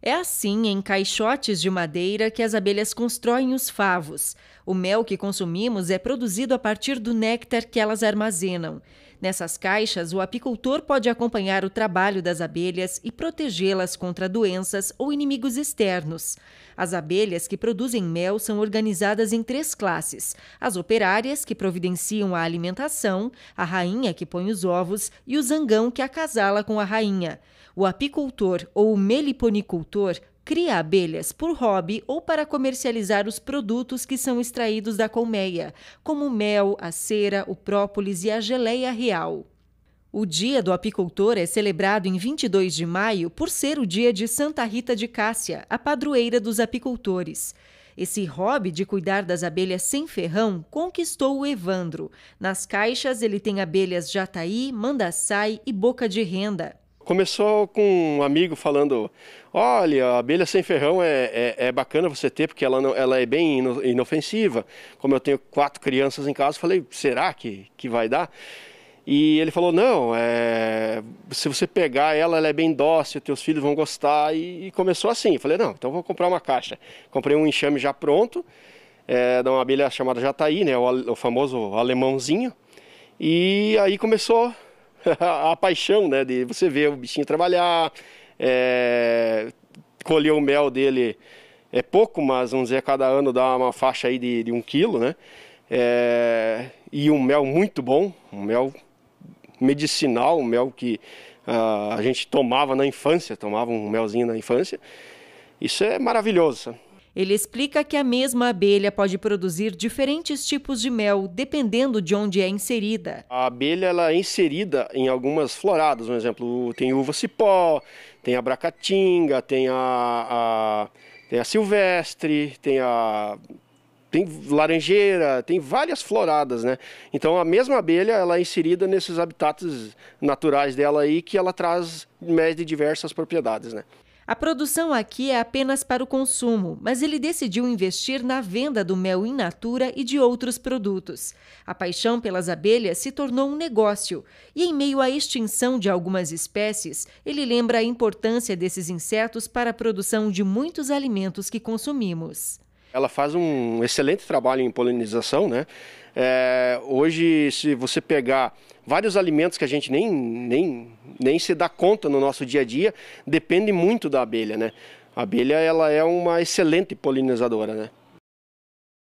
É assim, em caixotes de madeira, que as abelhas constroem os favos. O mel que consumimos é produzido a partir do néctar que elas armazenam. Nessas caixas, o apicultor pode acompanhar o trabalho das abelhas e protegê-las contra doenças ou inimigos externos. As abelhas que produzem mel são organizadas em três classes: as operárias, que providenciam a alimentação, a rainha, que põe os ovos, e o zangão, que acasala com a rainha. O apicultor ou o meliponicultor cria abelhas por hobby ou para comercializar os produtos que são extraídos da colmeia, como o mel, a cera, o própolis e a geleia real. O Dia do Apicultor é celebrado em 22 de maio por ser o dia de Santa Rita de Cássia, a padroeira dos apicultores. Esse hobby de cuidar das abelhas sem ferrão conquistou o Evandro. Nas caixas, ele tem abelhas jataí, mandaçai e boca de renda. Começou com um amigo falando: olha, a abelha sem ferrão é, é, é bacana você ter, porque ela, não, ela é bem inofensiva. Como eu tenho quatro crianças em casa, falei: será que, que vai dar? E ele falou: não, é... se você pegar ela, ela é bem dócil, teus filhos vão gostar. E, e começou assim. Eu falei: não, então vou comprar uma caixa. Comprei um enxame já pronto, é, de uma abelha chamada Jataí, né, o, o famoso alemãozinho. E aí começou a paixão, né? De você ver o bichinho trabalhar, é, colher o mel dele é pouco, mas vamos dizer, a cada ano dá uma faixa aí de, de um quilo, né? É, e um mel muito bom, um mel medicinal, um mel que uh, a gente tomava na infância, tomava um melzinho na infância. Isso é maravilhoso, sabe? Ele explica que a mesma abelha pode produzir diferentes tipos de mel dependendo de onde é inserida. A abelha ela é inserida em algumas floradas, por exemplo, tem uva cipó, tem a bracatinga, tem a, a tem a silvestre, tem a tem laranjeira, tem várias floradas, né? Então a mesma abelha ela é inserida nesses habitats naturais dela aí que ela traz mel de diversas propriedades, né? A produção aqui é apenas para o consumo, mas ele decidiu investir na venda do mel in natura e de outros produtos. A paixão pelas abelhas se tornou um negócio, e em meio à extinção de algumas espécies, ele lembra a importância desses insetos para a produção de muitos alimentos que consumimos ela faz um excelente trabalho em polinização, né? É, hoje, se você pegar vários alimentos que a gente nem, nem, nem se dá conta no nosso dia a dia, depende muito da abelha, né? A abelha ela é uma excelente polinizadora, né?